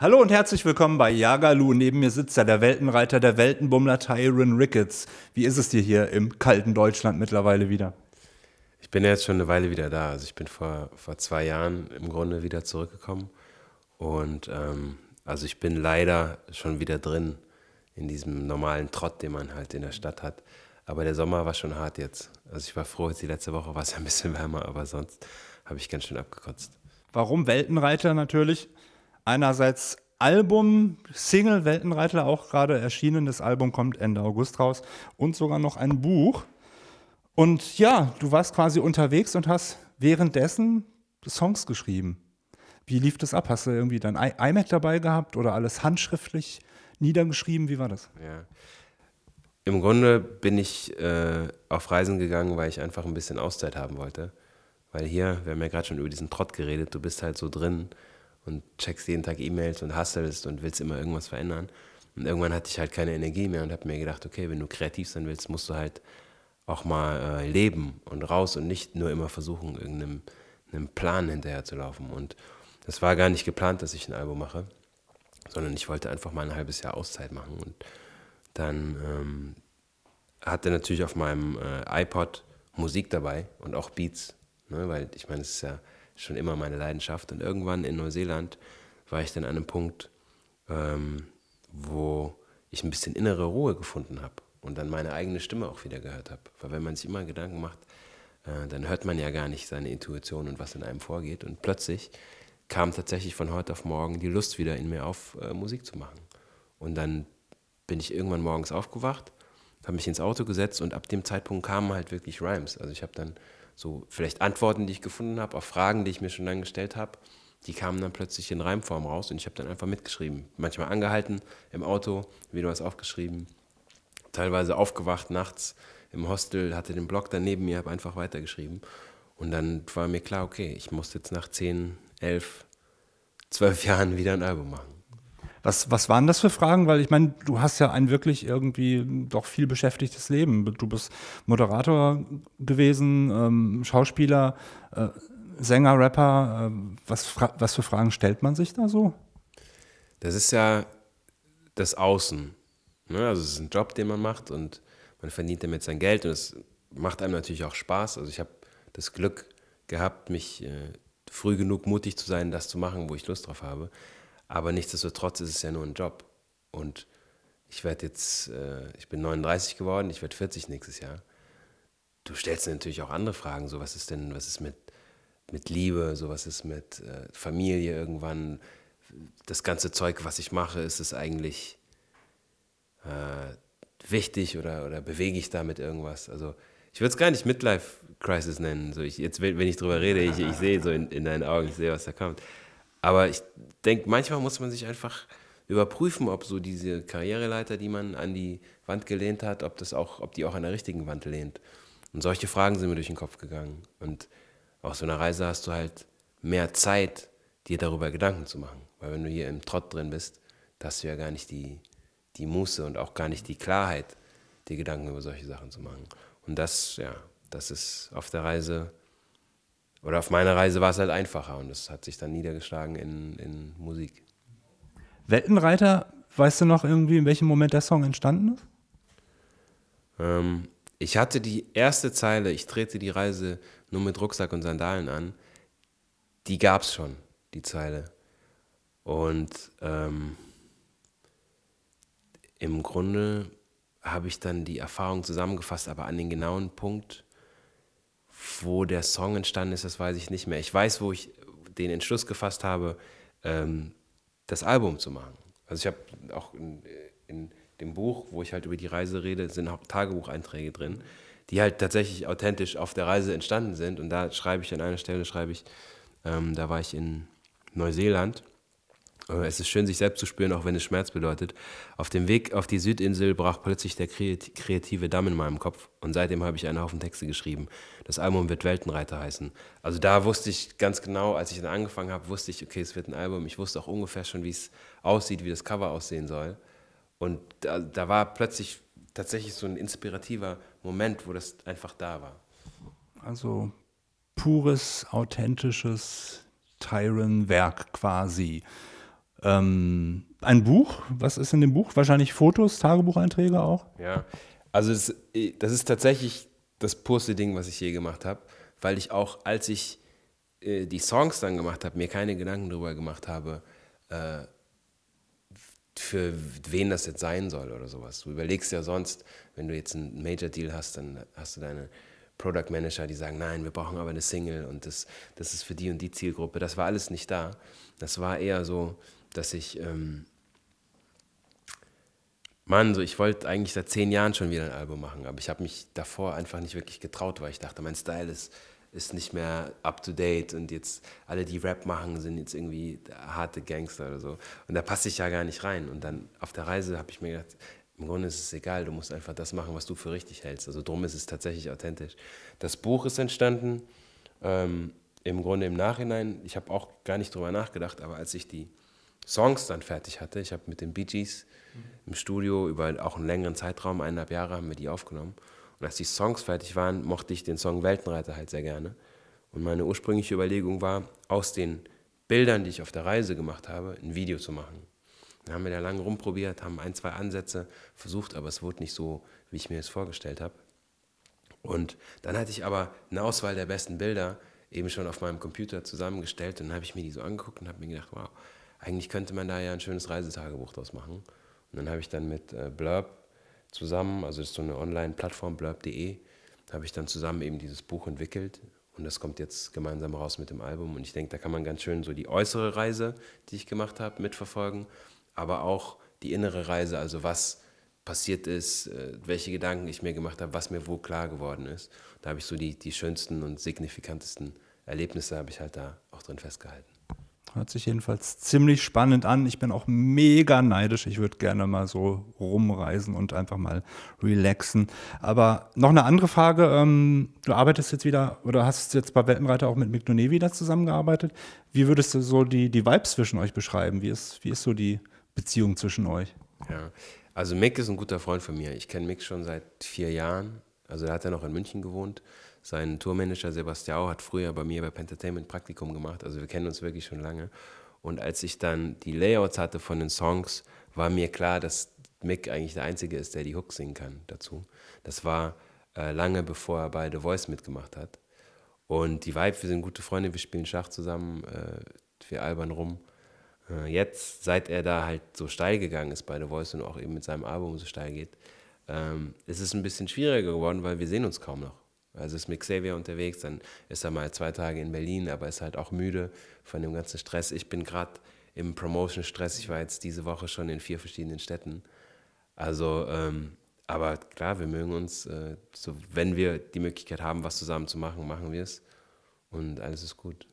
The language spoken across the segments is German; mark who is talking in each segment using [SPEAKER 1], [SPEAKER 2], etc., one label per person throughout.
[SPEAKER 1] Hallo und herzlich willkommen bei Jagalu. Neben mir sitzt ja der Weltenreiter, der Weltenbummler Tyron Ricketts. Wie ist es dir hier im kalten Deutschland mittlerweile wieder?
[SPEAKER 2] Ich bin ja jetzt schon eine Weile wieder da. Also ich bin vor, vor zwei Jahren im Grunde wieder zurückgekommen. Und ähm, also ich bin leider schon wieder drin in diesem normalen Trott, den man halt in der Stadt hat. Aber der Sommer war schon hart jetzt. Also ich war froh, jetzt die letzte Woche war es ein bisschen wärmer, aber sonst habe ich
[SPEAKER 1] ganz schön abgekotzt. Warum Weltenreiter natürlich? Einerseits Album, Single Weltenreiter, auch gerade erschienen. Das Album kommt Ende August raus und sogar noch ein Buch. Und ja, du warst quasi unterwegs und hast währenddessen Songs geschrieben. Wie lief das ab? Hast du irgendwie dein iMac dabei gehabt oder alles handschriftlich niedergeschrieben? Wie war das? Ja.
[SPEAKER 2] Im Grunde bin ich äh, auf Reisen gegangen, weil ich einfach ein bisschen Auszeit haben wollte. Weil hier, wir haben ja gerade schon über diesen Trott geredet, du bist halt so drin und checkst jeden Tag E-Mails und hustlest und willst immer irgendwas verändern. Und irgendwann hatte ich halt keine Energie mehr und habe mir gedacht, okay, wenn du kreativ sein willst, musst du halt auch mal äh, leben und raus und nicht nur immer versuchen, irgendeinem einem Plan laufen. Und das war gar nicht geplant, dass ich ein Album mache, sondern ich wollte einfach mal ein halbes Jahr Auszeit machen. Und dann ähm, hatte natürlich auf meinem äh, iPod Musik dabei und auch Beats, ne? weil ich meine, es ist ja schon immer meine Leidenschaft. Und irgendwann in Neuseeland war ich dann an einem Punkt, ähm, wo ich ein bisschen innere Ruhe gefunden habe und dann meine eigene Stimme auch wieder gehört habe. Weil wenn man sich immer Gedanken macht, äh, dann hört man ja gar nicht seine Intuition und was in einem vorgeht. Und plötzlich kam tatsächlich von heute auf morgen die Lust wieder in mir auf, äh, Musik zu machen. Und dann bin ich irgendwann morgens aufgewacht, habe mich ins Auto gesetzt und ab dem Zeitpunkt kamen halt wirklich Rhymes. Also ich habe dann so vielleicht Antworten, die ich gefunden habe, auf Fragen, die ich mir schon lange gestellt habe, die kamen dann plötzlich in Reimform raus und ich habe dann einfach mitgeschrieben. Manchmal angehalten im Auto, wie du hast aufgeschrieben, teilweise aufgewacht nachts im Hostel, hatte den Blog daneben mir, habe einfach weitergeschrieben. Und dann war mir klar, okay, ich
[SPEAKER 1] muss jetzt nach 10, 11, 12 Jahren wieder ein Album machen. Was, was waren das für Fragen? Weil ich meine, du hast ja ein wirklich irgendwie doch viel beschäftigtes Leben. Du bist Moderator gewesen, ähm, Schauspieler, äh, Sänger, Rapper. Äh, was, was für Fragen stellt man sich da so?
[SPEAKER 2] Das ist ja das Außen. Ne? Also es ist ein Job, den man macht und man verdient damit sein Geld und es macht einem natürlich auch Spaß. Also ich habe das Glück gehabt, mich äh, früh genug mutig zu sein, das zu machen, wo ich Lust drauf habe. Aber nichtsdestotrotz ist es ja nur ein Job. Und ich werde jetzt, äh, ich bin 39 geworden, ich werde 40 nächstes Jahr. Du stellst natürlich auch andere Fragen, so was ist denn, was ist mit, mit Liebe, so was ist mit äh, Familie irgendwann. Das ganze Zeug, was ich mache, ist es eigentlich äh, wichtig oder, oder bewege ich damit irgendwas? Also ich würde es gar nicht Midlife Crisis nennen. So ich, jetzt, wenn ich drüber rede, ich, ich sehe so in, in deinen Augen, ich sehe, was da kommt. Aber ich denke, manchmal muss man sich einfach überprüfen, ob so diese Karriereleiter, die man an die Wand gelehnt hat, ob das auch, ob die auch an der richtigen Wand lehnt. Und solche Fragen sind mir durch den Kopf gegangen. Und auf so einer Reise hast du halt mehr Zeit, dir darüber Gedanken zu machen. Weil wenn du hier im Trott drin bist, da hast du ja gar nicht die, die Muße und auch gar nicht die Klarheit, dir Gedanken über solche Sachen zu machen. Und das, ja, das ist auf der Reise oder auf meiner Reise war es halt einfacher und das hat sich dann niedergeschlagen in, in Musik.
[SPEAKER 1] Weltenreiter, weißt du noch irgendwie, in welchem Moment der Song entstanden ist?
[SPEAKER 2] Ähm, ich hatte die erste Zeile, ich trete die Reise nur mit Rucksack und Sandalen an, die gab es schon, die Zeile. Und ähm, im Grunde habe ich dann die Erfahrung zusammengefasst, aber an den genauen Punkt wo der Song entstanden ist, das weiß ich nicht mehr. Ich weiß, wo ich den Entschluss gefasst habe, ähm, das Album zu machen. Also ich habe auch in, in, dem Buch, wo ich halt über die Reise rede, sind auch Tagebucheinträge drin, die halt tatsächlich authentisch auf der Reise entstanden sind. Und da schreibe ich an einer Stelle, schreibe ich, ähm, da war ich in Neuseeland äh, es ist schön, sich selbst zu spüren, auch wenn es Schmerz bedeutet. Auf dem Weg auf die Südinsel brach plötzlich der kreative Damm in meinem Kopf und seitdem habe ich einen Haufen Texte geschrieben. Das Album wird Weltenreiter heißen. Also da wusste ich ganz genau, als ich dann angefangen habe, wusste ich, okay, es wird ein Album. Ich wusste auch ungefähr schon, wie es aussieht, wie das Cover aussehen soll. Und da, da war plötzlich tatsächlich so ein inspirativer Moment, wo das einfach da war.
[SPEAKER 1] Also pures, authentisches Tyron-Werk quasi ähm, ein Buch. Was ist in dem Buch? Wahrscheinlich Fotos, Tagebucheinträge auch. Ja, also es, äh, das ist
[SPEAKER 2] tatsächlich das purste Ding, was ich je gemacht habe, weil ich auch, als ich äh, die Songs dann gemacht habe, mir keine Gedanken darüber gemacht habe, äh, für wen das jetzt sein soll oder sowas. Du überlegst ja sonst, wenn du jetzt einen Major-Deal hast, dann hast du deine Product Manager, die sagen, nein, wir brauchen aber eine Single und das, das ist für die und die Zielgruppe. Das war alles nicht da. Das war eher so, dass ich, ähm, Mann, so ich wollte eigentlich seit zehn Jahren schon wieder ein Album machen, aber ich habe mich davor einfach nicht wirklich getraut, weil ich dachte, mein Style ist, ist nicht mehr up to date und jetzt alle, die Rap machen, sind jetzt irgendwie harte Gangster oder so. Und da passe ich ja gar nicht rein. Und dann auf der Reise habe ich mir gedacht, im Grunde ist es egal, du musst einfach das machen, was du für richtig hältst. Also drum ist es tatsächlich authentisch. Das Buch ist entstanden, ähm, im Grunde im Nachhinein, ich habe auch gar nicht drüber nachgedacht, aber als ich die Songs dann fertig hatte. Ich habe mit den Bee Gees im Studio über auch einen längeren Zeitraum, eineinhalb Jahre, haben wir die aufgenommen. Und als die Songs fertig waren, mochte ich den Song Weltenreiter halt sehr gerne. Und meine ursprüngliche Überlegung war, aus den Bildern, die ich auf der Reise gemacht habe, ein Video zu machen. Dann haben wir da lange rumprobiert, haben ein, zwei Ansätze versucht, aber es wurde nicht so, wie ich mir es vorgestellt habe. Und dann hatte ich aber eine Auswahl der besten Bilder eben schon auf meinem Computer zusammengestellt und dann habe ich mir die so angeguckt und habe mir gedacht, wow, eigentlich könnte man da ja ein schönes Reisetagebuch draus machen. Und dann habe ich dann mit äh, Blurb zusammen, also das ist so eine Online-Plattform, blurb.de, habe ich dann zusammen eben dieses Buch entwickelt und das kommt jetzt gemeinsam raus mit dem Album. Und ich denke, da kann man ganz schön so die äußere Reise, die ich gemacht habe, mitverfolgen, aber auch die innere Reise, also was passiert ist, äh, welche Gedanken ich mir gemacht habe, was mir wo klar geworden ist. Da habe ich so die, die schönsten und signifikantesten Erlebnisse, habe ich halt da auch drin festgehalten.
[SPEAKER 1] Hört sich jedenfalls ziemlich spannend an. Ich bin auch mega neidisch. Ich würde gerne mal so rumreisen und einfach mal relaxen. Aber noch eine andere Frage. Ähm, du arbeitest jetzt wieder oder hast jetzt bei Weltenreiter auch mit Mignone wieder zusammengearbeitet. Wie würdest du so die, die Vibes zwischen euch beschreiben? Wie ist, wie ist so die Beziehung zwischen euch?
[SPEAKER 2] Ja, also Mick ist ein guter Freund von mir. Ich kenne Mick schon seit vier Jahren. Also er hat ja noch in München gewohnt. Sein Tourmanager Sebastiao hat früher bei mir bei Pentertainment Praktikum gemacht, also wir kennen uns wirklich schon lange. Und als ich dann die Layouts hatte von den Songs, war mir klar, dass Mick eigentlich der Einzige ist, der die Hooks singen kann dazu. Das war äh, lange bevor er bei The Voice mitgemacht hat. Und die Vibe, wir sind gute Freunde, wir spielen Schach zusammen, äh, wir albern rum. Äh, jetzt, seit er da halt so steil gegangen ist bei The Voice und auch eben mit seinem Album so steil geht, ähm, ist es ein bisschen schwieriger geworden, weil wir sehen uns kaum noch. Also ist mit Xavier unterwegs, dann ist er mal zwei Tage in Berlin, aber ist halt auch müde von dem ganzen Stress. Ich bin gerade im Promotion-Stress. Ich war jetzt diese Woche schon in vier verschiedenen Städten. Also, ähm, aber klar, wir mögen uns, äh, so, wenn wir die Möglichkeit haben, was zusammen zu machen, machen wir es. Und alles ist gut.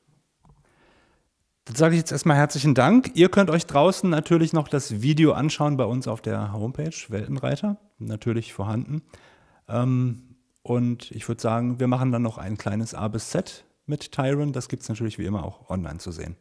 [SPEAKER 1] Dann sage ich jetzt erstmal herzlichen Dank. Ihr könnt euch draußen natürlich noch das Video anschauen bei uns auf der Homepage, Weltenreiter, natürlich vorhanden. Ähm, und ich würde sagen, wir machen dann noch ein kleines A bis Z mit Tyron. Das gibt es natürlich wie immer auch online zu sehen.